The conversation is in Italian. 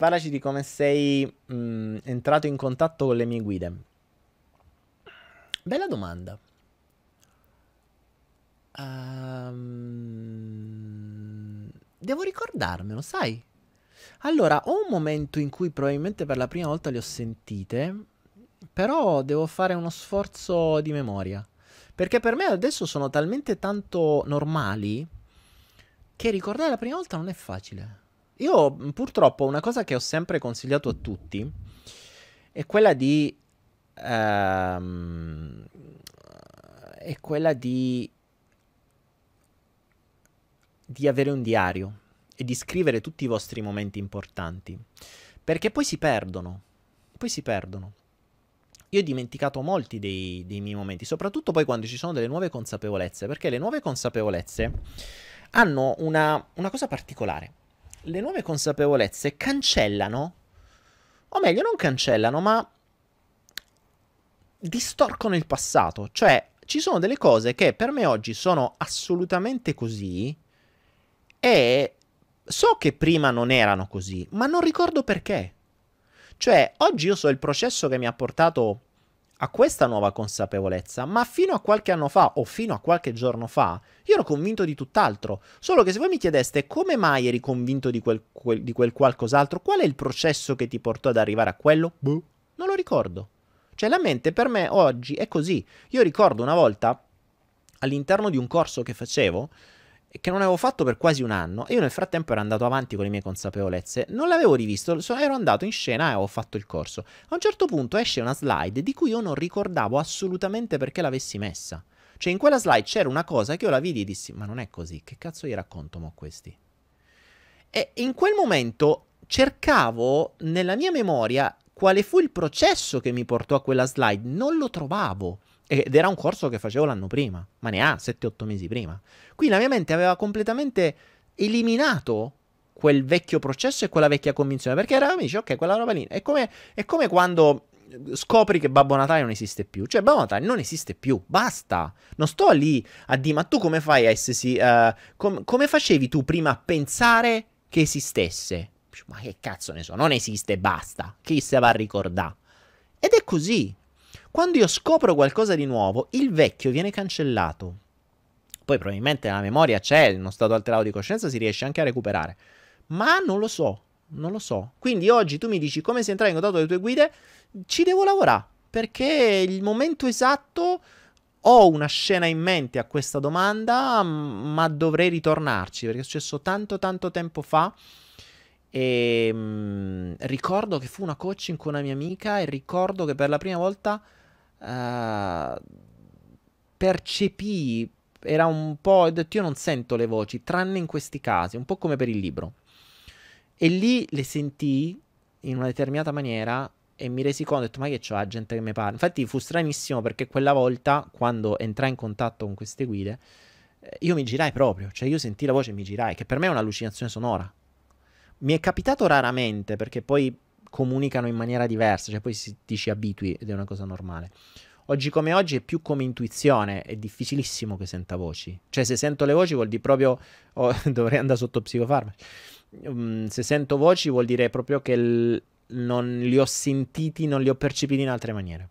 Parlaci di come sei mh, mm, entrato in contatto con le mie guide. Bella domanda. Um, devo ricordarmelo, sai? Allora, ho un momento in cui probabilmente per la prima volta le ho sentite, però devo fare uno sforzo di memoria. Perché per me adesso sono talmente tanto normali che ricordare la prima volta non è facile. Io mm, purtroppo una cosa che ho sempre consigliato a tutti è quella di... Ehm, è quella di... di avere un diario e di scrivere tutti i vostri momenti importanti. Perché poi si perdono. Poi si perdono. Io ho dimenticato molti dei, dei miei momenti, soprattutto poi quando ci sono delle nuove consapevolezze, perché le nuove consapevolezze hanno una, una cosa particolare le nuove consapevolezze cancellano, o meglio non cancellano, ma distorcono il passato. Cioè, ci sono delle cose che per me oggi sono assolutamente così e so che prima non erano così, ma non ricordo perché. Cioè, oggi io so il processo che mi ha portato a questa nuova consapevolezza, ma fino a qualche anno fa o fino a qualche giorno fa io ero convinto di tutt'altro. Solo che se voi mi chiedeste come mai eri convinto di quel, quel, di quel qualcos'altro, qual è il processo che ti portò ad arrivare a quello, boh, non lo ricordo. Cioè la mente per me oggi è così. Io ricordo una volta all'interno di un corso che facevo, che non avevo fatto per quasi un anno e io nel frattempo ero andato avanti con le mie consapevolezze, non l'avevo rivisto, ero andato in scena e ho fatto il corso. A un certo punto esce una slide di cui io non ricordavo assolutamente perché l'avessi messa. Cioè in quella slide c'era una cosa che io la vidi e dissi ma non è così, che cazzo gli racconto mo questi? E in quel momento cercavo nella mia memoria quale fu il processo che mi portò a quella slide, non lo trovavo. Ed era un corso che facevo l'anno prima, ma ne ha 7-8 mesi prima. Qui la mia mente aveva completamente eliminato quel vecchio processo e quella vecchia convinzione, perché era, mi dice, ok, quella roba lì. È come, è come quando scopri che Babbo Natale non esiste più. Cioè, Babbo Natale non esiste più. Basta. Non sto lì a dire, ma tu come fai a essersi. Uh, com- come facevi tu prima a pensare che esistesse? Ma che cazzo ne so, non esiste, basta. Chi se va a ricordare? Ed è così. Quando io scopro qualcosa di nuovo, il vecchio viene cancellato. Poi probabilmente la memoria c'è, in uno stato alterato di coscienza si riesce anche a recuperare. Ma non lo so, non lo so. Quindi oggi tu mi dici come si entra in contatto con le tue guide, ci devo lavorare, perché il momento esatto ho una scena in mente a questa domanda, ma dovrei ritornarci, perché è successo tanto tanto tempo fa e ehm, mh, ricordo che fu una coaching con una mia amica e ricordo che per la prima volta uh, percepì, era un po', ho detto io non sento le voci, tranne in questi casi, un po' come per il libro. E lì le sentii in una determinata maniera e mi resi conto, ho detto ma che c'ho la gente che mi parla. Infatti fu stranissimo perché quella volta, quando entrai in contatto con queste guide, eh, io mi girai proprio, cioè io sentii la voce e mi girai, che per me è un'allucinazione sonora. Mi è capitato raramente perché poi comunicano in maniera diversa, cioè poi si, ti ci abitui ed è una cosa normale. Oggi come oggi è più come intuizione, è difficilissimo che senta voci. Cioè se sento le voci vuol dire proprio oh, dovrei andare sotto psicofarmaci. Um, se sento voci vuol dire proprio che l- non li ho sentiti, non li ho percepiti in altre maniere.